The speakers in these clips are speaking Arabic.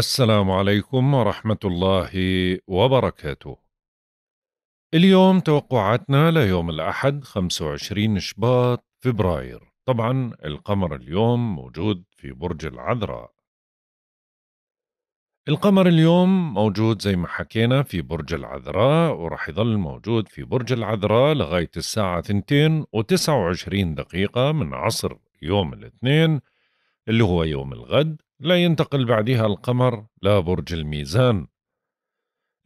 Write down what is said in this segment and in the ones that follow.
السلام عليكم ورحمة الله وبركاته. اليوم توقعاتنا ليوم الأحد 25 شباط فبراير، طبعا القمر اليوم موجود في برج العذراء. القمر اليوم موجود زي ما حكينا في برج العذراء ورح يظل موجود في برج العذراء لغاية الساعة 2 و29 دقيقة من عصر يوم الاثنين اللي هو يوم الغد لا ينتقل بعدها القمر لا برج الميزان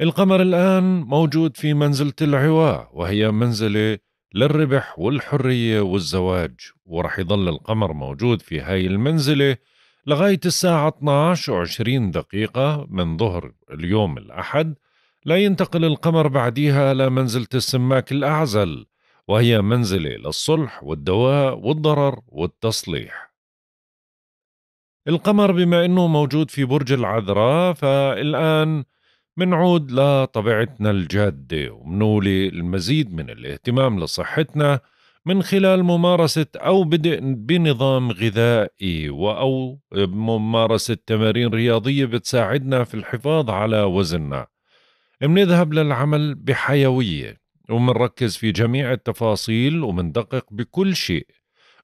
القمر الآن موجود في منزلة العواء وهي منزلة للربح والحرية والزواج ورح يضل القمر موجود في هاي المنزلة لغاية الساعة 12 و 20 دقيقة من ظهر اليوم الأحد لا ينتقل القمر بعديها إلى منزلة السماك الأعزل وهي منزلة للصلح والدواء والضرر والتصليح القمر بما انه موجود في برج العذراء فالان منعود لطبيعتنا الجاده ومنولي المزيد من الاهتمام لصحتنا من خلال ممارسة أو بدء بنظام غذائي أو ممارسة تمارين رياضية بتساعدنا في الحفاظ على وزننا منذهب للعمل بحيوية ومنركز في جميع التفاصيل ومندقق بكل شيء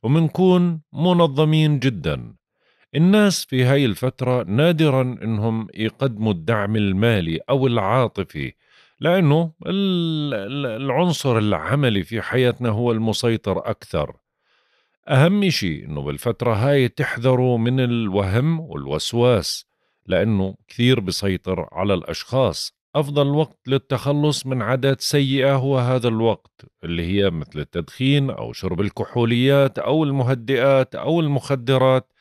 ومنكون منظمين جدا الناس في هاي الفترة نادرا انهم يقدموا الدعم المالي او العاطفي لانه العنصر العملي في حياتنا هو المسيطر اكثر اهم شيء انه بالفترة هاي تحذروا من الوهم والوسواس لانه كثير بيسيطر على الاشخاص أفضل وقت للتخلص من عادات سيئة هو هذا الوقت اللي هي مثل التدخين أو شرب الكحوليات أو المهدئات أو المخدرات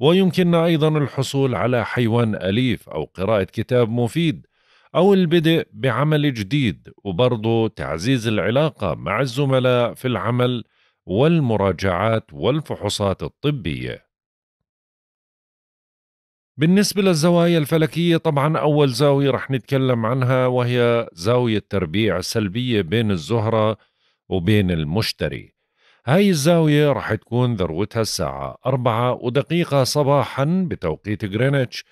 ويمكننا أيضا الحصول على حيوان أليف أو قراءة كتاب مفيد أو البدء بعمل جديد وبرضه تعزيز العلاقة مع الزملاء في العمل والمراجعات والفحوصات الطبية. بالنسبة للزوايا الفلكية طبعا أول زاوية رح نتكلم عنها وهي زاوية تربيع سلبية بين الزهرة وبين المشتري هاي الزاوية رح تكون ذروتها الساعة أربعة ودقيقة صباحا بتوقيت غرينتش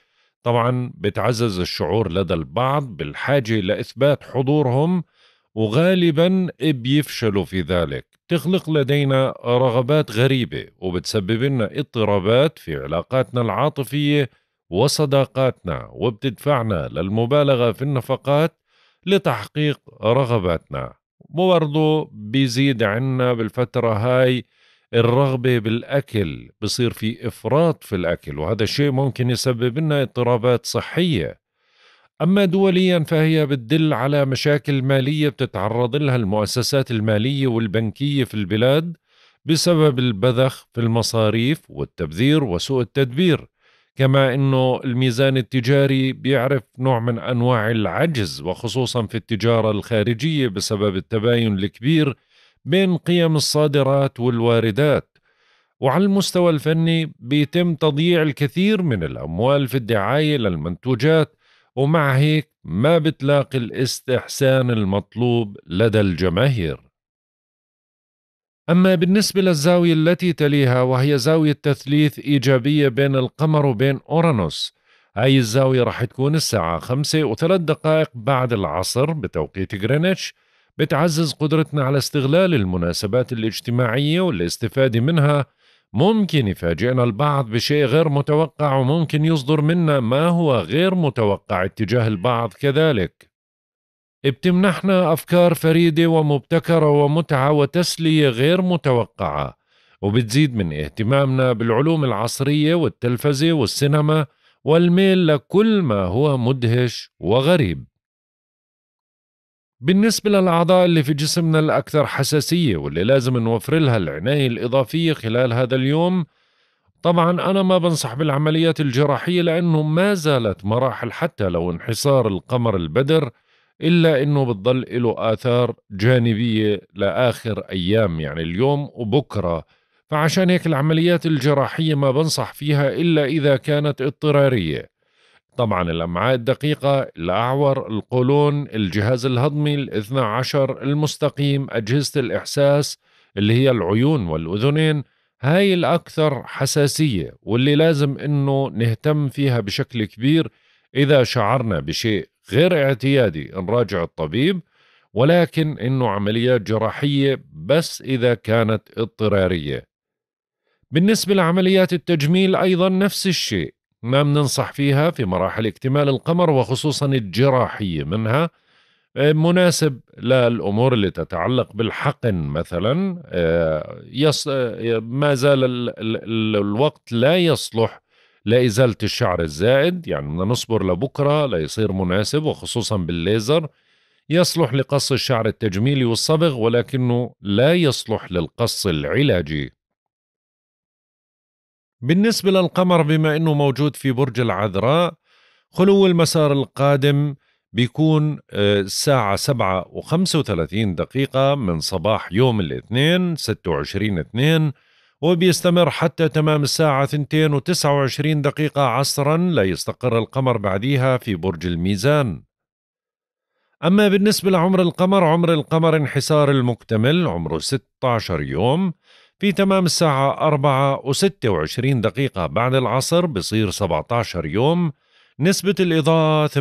طبعا بتعزز الشعور لدى البعض بالحاجة لإثبات حضورهم وغالبا بيفشلوا في ذلك تخلق لدينا رغبات غريبة وبتسبب لنا اضطرابات في علاقاتنا العاطفية وصداقاتنا وبتدفعنا للمبالغة في النفقات لتحقيق رغباتنا وبرضه بيزيد عنا بالفترة هاي الرغبة بالأكل بصير في إفراط في الأكل وهذا الشيء ممكن يسبب لنا اضطرابات صحية أما دوليا فهي بتدل على مشاكل مالية بتتعرض لها المؤسسات المالية والبنكية في البلاد بسبب البذخ في المصاريف والتبذير وسوء التدبير كما انه الميزان التجاري بيعرف نوع من انواع العجز وخصوصا في التجاره الخارجيه بسبب التباين الكبير بين قيم الصادرات والواردات وعلى المستوى الفني بيتم تضييع الكثير من الاموال في الدعايه للمنتوجات ومع هيك ما بتلاقي الاستحسان المطلوب لدى الجماهير أما بالنسبة للزاوية التي تليها وهي زاوية تثليث إيجابية بين القمر وبين أورانوس هاي الزاوية راح تكون الساعة خمسة وثلاث دقائق بعد العصر بتوقيت غرينتش بتعزز قدرتنا على استغلال المناسبات الاجتماعية والاستفادة منها ممكن يفاجئنا البعض بشيء غير متوقع وممكن يصدر منا ما هو غير متوقع اتجاه البعض كذلك بتمنحنا أفكار فريدة ومبتكرة ومتعة وتسلية غير متوقعة وبتزيد من اهتمامنا بالعلوم العصرية والتلفزة والسينما والميل لكل ما هو مدهش وغريب بالنسبة للأعضاء اللي في جسمنا الأكثر حساسية واللي لازم نوفر لها العناية الإضافية خلال هذا اليوم طبعا أنا ما بنصح بالعمليات الجراحية لأنه ما زالت مراحل حتى لو انحصار القمر البدر إلا أنه بتضل له آثار جانبية لآخر أيام يعني اليوم وبكرة فعشان هيك العمليات الجراحية ما بنصح فيها إلا إذا كانت اضطرارية طبعا الأمعاء الدقيقة الأعور القولون الجهاز الهضمي الاثنى عشر المستقيم أجهزة الإحساس اللي هي العيون والأذنين هاي الأكثر حساسية واللي لازم إنه نهتم فيها بشكل كبير إذا شعرنا بشيء غير اعتيادي نراجع الطبيب ولكن انه عمليات جراحيه بس اذا كانت اضطراريه بالنسبه لعمليات التجميل ايضا نفس الشيء ما بننصح فيها في مراحل اكتمال القمر وخصوصا الجراحيه منها آه، مناسب للامور اللي تتعلق بالحقن مثلا آه، آه، ما زال الوقت لا يصلح لإزالة الشعر الزائد يعني بدنا نصبر لبكرة ليصير مناسب وخصوصا بالليزر يصلح لقص الشعر التجميلي والصبغ ولكنه لا يصلح للقص العلاجي بالنسبة للقمر بما أنه موجود في برج العذراء خلو المسار القادم بيكون آه، الساعة سبعة وخمسة دقيقة من صباح يوم الاثنين 26 2 وبيستمر حتى تمام الساعة 2:29 دقيقة عصرا ليستقر القمر بعديها في برج الميزان أما بالنسبة لعمر القمر عمر القمر انحسار المكتمل عمره 16 يوم في تمام الساعة 4 و26 دقيقة بعد العصر بصير 17 يوم نسبة الإضاءة 98%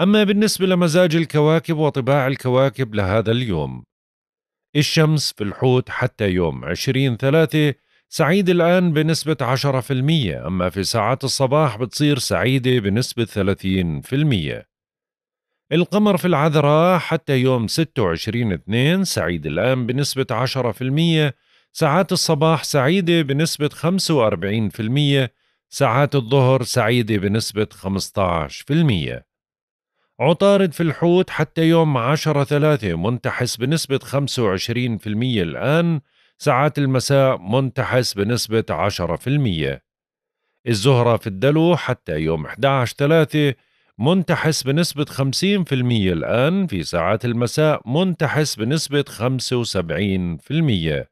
أما بالنسبة لمزاج الكواكب وطباع الكواكب لهذا اليوم الشمس في الحوت حتى يوم 20 ثلاثة سعيد الآن بنسبة 10% أما في ساعات الصباح بتصير سعيدة بنسبة 30% القمر في العذراء حتى يوم 26 2 سعيد الآن بنسبة 10% ساعات الصباح سعيدة بنسبة 45% ساعات الظهر سعيدة بنسبة 15% عطارد في الحوت حتى يوم 10 3 منتحس بنسبة 25% الآن ساعات المساء منتحس بنسبة 10% الزهرة في الدلو حتى يوم 11 3 منتحس بنسبة 50% الآن في ساعات المساء منتحس بنسبة 75%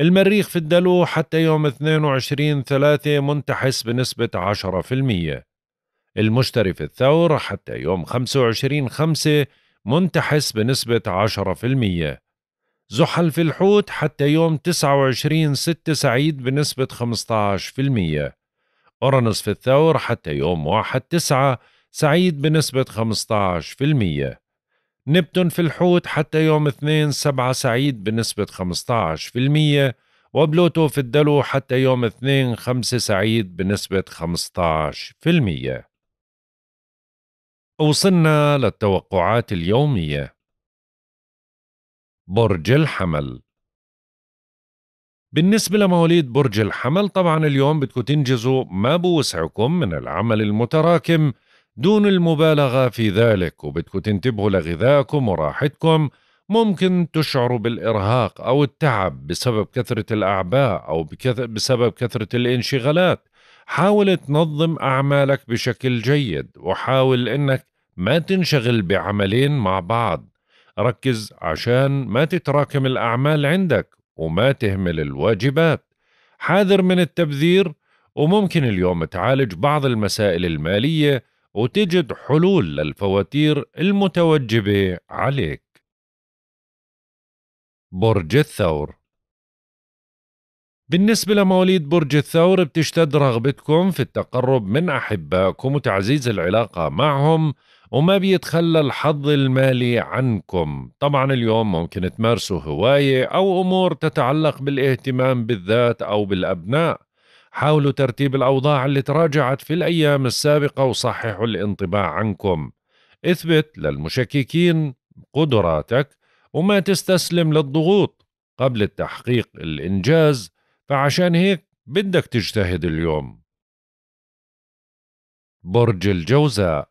المريخ في الدلو حتى يوم 22 3 منتحس بنسبة 10% المشتري في الثور حتى يوم 25 خمسة منتحس بنسبة 10% زحل في الحوت حتى يوم 29 6 سعيد بنسبة 15% أورانوس في الثور حتى يوم 1 تسعة سعيد بنسبة 15% نبتون في الحوت حتى يوم 2 سبعة سعيد بنسبة 15% وبلوتو في الدلو حتى يوم 2 خمسة سعيد بنسبة 15% وصلنا للتوقعات اليومية برج الحمل بالنسبة لمواليد برج الحمل طبعا اليوم بدكم تنجزوا ما بوسعكم من العمل المتراكم دون المبالغة في ذلك وبدكم تنتبهوا لغذائكم وراحتكم ممكن تشعروا بالإرهاق أو التعب بسبب كثرة الأعباء أو بسبب كثرة الانشغالات حاول تنظم أعمالك بشكل جيد وحاول إنك ما تنشغل بعملين مع بعض ركز عشان ما تتراكم الأعمال عندك وما تهمل الواجبات حاذر من التبذير وممكن اليوم تعالج بعض المسائل المالية وتجد حلول للفواتير المتوجبة عليك برج الثور بالنسبة لمواليد برج الثور بتشتد رغبتكم في التقرب من أحبائكم وتعزيز العلاقة معهم وما بيتخلى الحظ المالي عنكم طبعا اليوم ممكن تمارسوا هواية أو أمور تتعلق بالاهتمام بالذات أو بالأبناء حاولوا ترتيب الأوضاع اللي تراجعت في الأيام السابقة وصححوا الانطباع عنكم اثبت للمشككين قدراتك وما تستسلم للضغوط قبل التحقيق الإنجاز فعشان هيك بدك تجتهد اليوم برج الجوزاء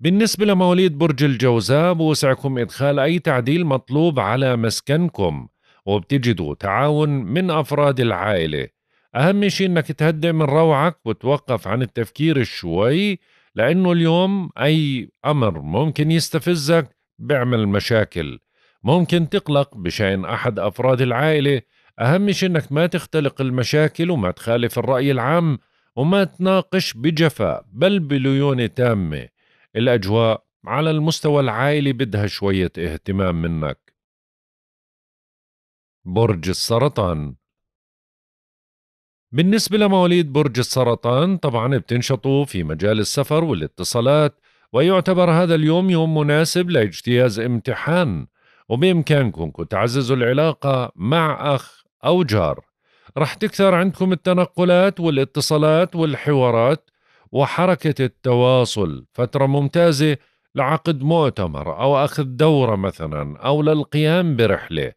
بالنسبة لمواليد برج الجوزاء بوسعكم إدخال أي تعديل مطلوب على مسكنكم وبتجدوا تعاون من أفراد العائلة أهم شيء إنك تهدئ من روعك وتوقف عن التفكير شوي لأنه اليوم أي أمر ممكن يستفزك بيعمل مشاكل ممكن تقلق بشأن أحد أفراد العائلة أهم شيء أنك ما تختلق المشاكل وما تخالف الرأي العام وما تناقش بجفاء بل بليونة تامة الأجواء على المستوى العائلي بدها شوية اهتمام منك برج السرطان بالنسبة لمواليد برج السرطان طبعا بتنشطوا في مجال السفر والاتصالات ويعتبر هذا اليوم يوم مناسب لاجتياز امتحان وبإمكانكم تعززوا العلاقة مع أخ أو جار رح تكثر عندكم التنقلات والاتصالات والحوارات وحركة التواصل فترة ممتازة لعقد مؤتمر أو أخذ دورة مثلا أو للقيام برحلة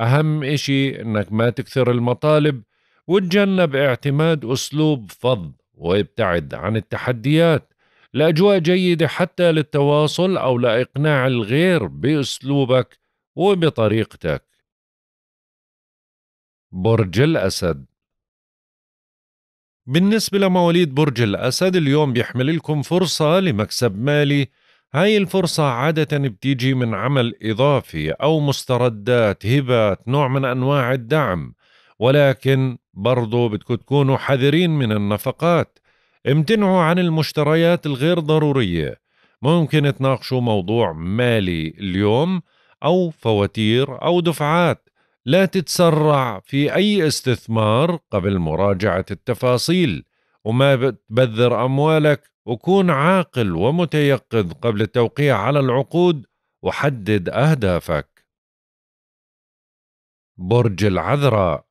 أهم إشي أنك ما تكثر المطالب وتجنب اعتماد أسلوب فض وابتعد عن التحديات لأجواء جيدة حتى للتواصل أو لإقناع الغير بأسلوبك وبطريقتك برج الأسد بالنسبة لمواليد برج الأسد اليوم بيحمل لكم فرصة لمكسب مالي هاي الفرصة عادة بتيجي من عمل إضافي أو مستردات هبات نوع من أنواع الدعم ولكن برضو بدكم تكونوا حذرين من النفقات امتنعوا عن المشتريات الغير ضرورية ممكن تناقشوا موضوع مالي اليوم أو فواتير أو دفعات لا تتسرع في أي استثمار قبل مراجعة التفاصيل وما تبذر أموالك وكون عاقل ومتيقظ قبل التوقيع على العقود وحدد أهدافك برج العذراء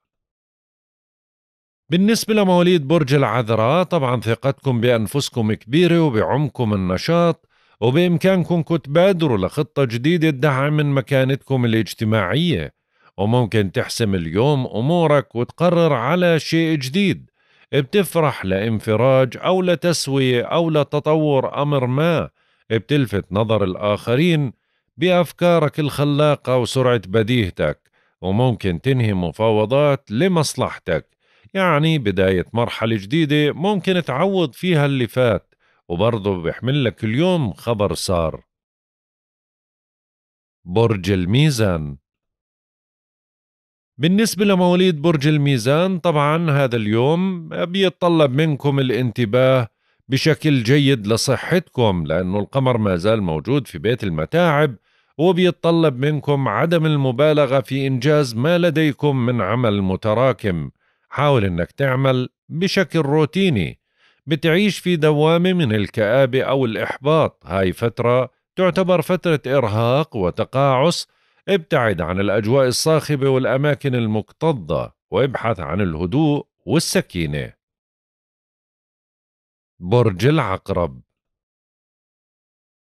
بالنسبة لمواليد برج العذراء طبعا ثقتكم بأنفسكم كبيرة وبعمكم النشاط وبإمكانكم تبادروا لخطة جديدة تدعم من مكانتكم الاجتماعية وممكن تحسم اليوم أمورك وتقرر على شيء جديد بتفرح لانفراج أو لتسوية أو لتطور أمر ما بتلفت نظر الآخرين بأفكارك الخلاقة وسرعة بديهتك وممكن تنهي مفاوضات لمصلحتك يعني بداية مرحلة جديدة ممكن تعوض فيها اللي فات وبرضه بيحمل لك اليوم خبر صار برج الميزان بالنسبة لمواليد برج الميزان طبعا هذا اليوم بيتطلب منكم الانتباه بشكل جيد لصحتكم لأنه القمر ما زال موجود في بيت المتاعب وبيتطلب منكم عدم المبالغة في إنجاز ما لديكم من عمل متراكم حاول أنك تعمل بشكل روتيني بتعيش في دوامة من الكآبة أو الإحباط هاي فترة تعتبر فترة إرهاق وتقاعس ابتعد عن الأجواء الصاخبة والأماكن المكتظة وابحث عن الهدوء والسكينة برج العقرب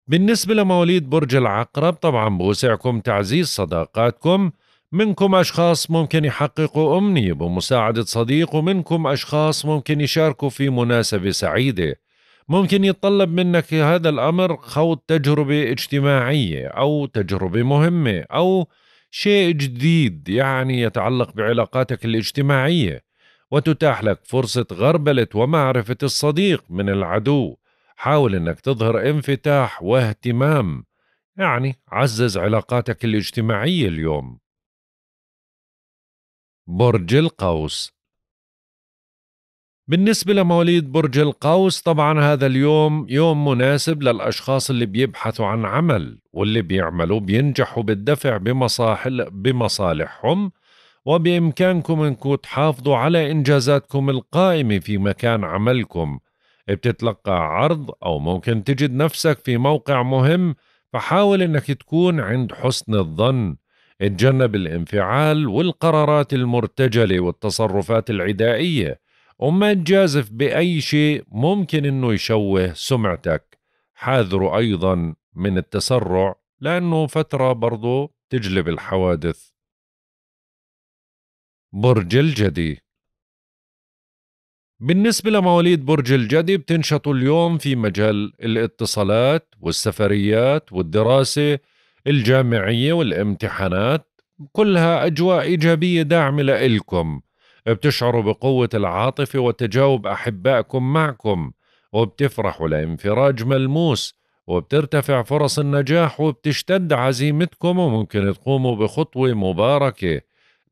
بالنسبة لمواليد برج العقرب طبعا بوسعكم تعزيز صداقاتكم منكم أشخاص ممكن يحققوا أمنية بمساعدة صديق ومنكم أشخاص ممكن يشاركوا في مناسبة سعيدة ممكن يتطلب منك هذا الأمر خوض تجربة اجتماعية أو تجربة مهمة أو شيء جديد يعني يتعلق بعلاقاتك الاجتماعية وتتاح لك فرصة غربلة ومعرفة الصديق من العدو حاول أنك تظهر انفتاح واهتمام يعني عزز علاقاتك الاجتماعية اليوم برج القوس بالنسبة لمواليد برج القوس طبعا هذا اليوم يوم مناسب للأشخاص اللي بيبحثوا عن عمل واللي بيعملوا بينجحوا بالدفع بمصاحل بمصالحهم وبإمكانكم أنكم تحافظوا على إنجازاتكم القائمة في مكان عملكم بتتلقى عرض أو ممكن تجد نفسك في موقع مهم فحاول أنك تكون عند حسن الظن اتجنب الانفعال والقرارات المرتجلة والتصرفات العدائية وما تجازف بأي شيء ممكن أنه يشوه سمعتك حاذروا أيضا من التسرع لأنه فترة برضو تجلب الحوادث برج الجدي بالنسبة لمواليد برج الجدي بتنشطوا اليوم في مجال الاتصالات والسفريات والدراسة الجامعية والامتحانات كلها أجواء إيجابية داعمة لإلكم بتشعروا بقوة العاطفة وتجاوب أحبائكم معكم وبتفرحوا لانفراج ملموس وبترتفع فرص النجاح وبتشتد عزيمتكم وممكن تقوموا بخطوة مباركة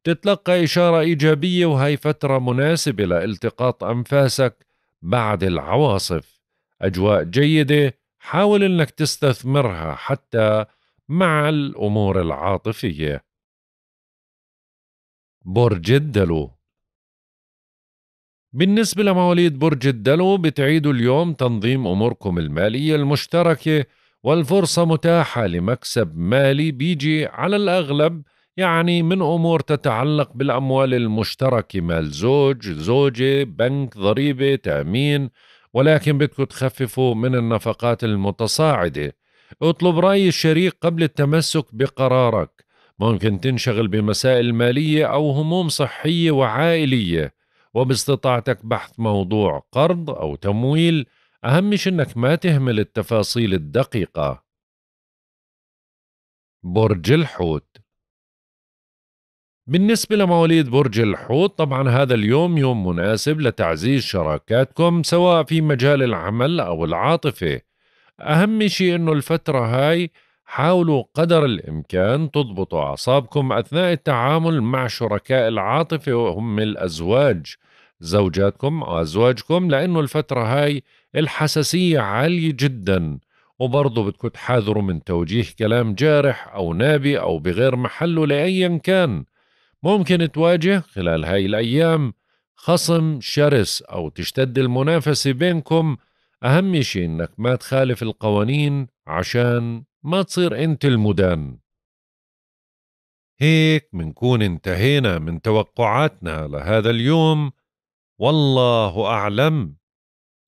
بتتلقى إشارة إيجابية وهي فترة مناسبة لالتقاط أنفاسك بعد العواصف أجواء جيدة حاول أنك تستثمرها حتى مع الأمور العاطفية برج الدلو بالنسبة لمواليد برج الدلو بتعيدوا اليوم تنظيم أموركم المالية المشتركة والفرصة متاحة لمكسب مالي بيجي على الأغلب يعني من أمور تتعلق بالأموال المشتركة مال زوج زوجة بنك ضريبة تأمين ولكن بدكم تخففوا من النفقات المتصاعدة اطلب رأي الشريك قبل التمسك بقرارك ممكن تنشغل بمسائل مالية أو هموم صحية وعائلية وباستطاعتك بحث موضوع قرض أو تمويل أهم شيء أنك ما تهمل التفاصيل الدقيقة برج الحوت بالنسبة لمواليد برج الحوت طبعا هذا اليوم يوم مناسب لتعزيز شراكاتكم سواء في مجال العمل أو العاطفة أهم شيء أنه الفترة هاي حاولوا قدر الإمكان تضبطوا أعصابكم أثناء التعامل مع شركاء العاطفة وهم الأزواج زوجاتكم أو أزواجكم لأنه الفترة هاي الحساسية عالية جداً وبرضه بدكم تحاذروا من توجيه كلام جارح أو نابي أو بغير محله لأيا كان ممكن تواجه خلال هاي الأيام خصم شرس أو تشتد المنافسة بينكم أهم شيء إنك ما تخالف القوانين عشان ما تصير انت المدان هيك منكون انتهينا من توقعاتنا لهذا اليوم والله اعلم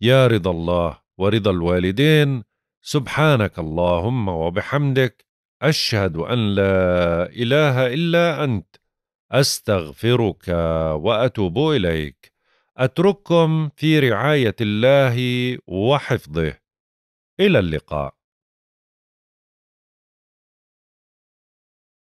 يا رضا الله ورضا الوالدين سبحانك اللهم وبحمدك اشهد ان لا اله الا انت استغفرك واتوب اليك اترككم في رعايه الله وحفظه الى اللقاء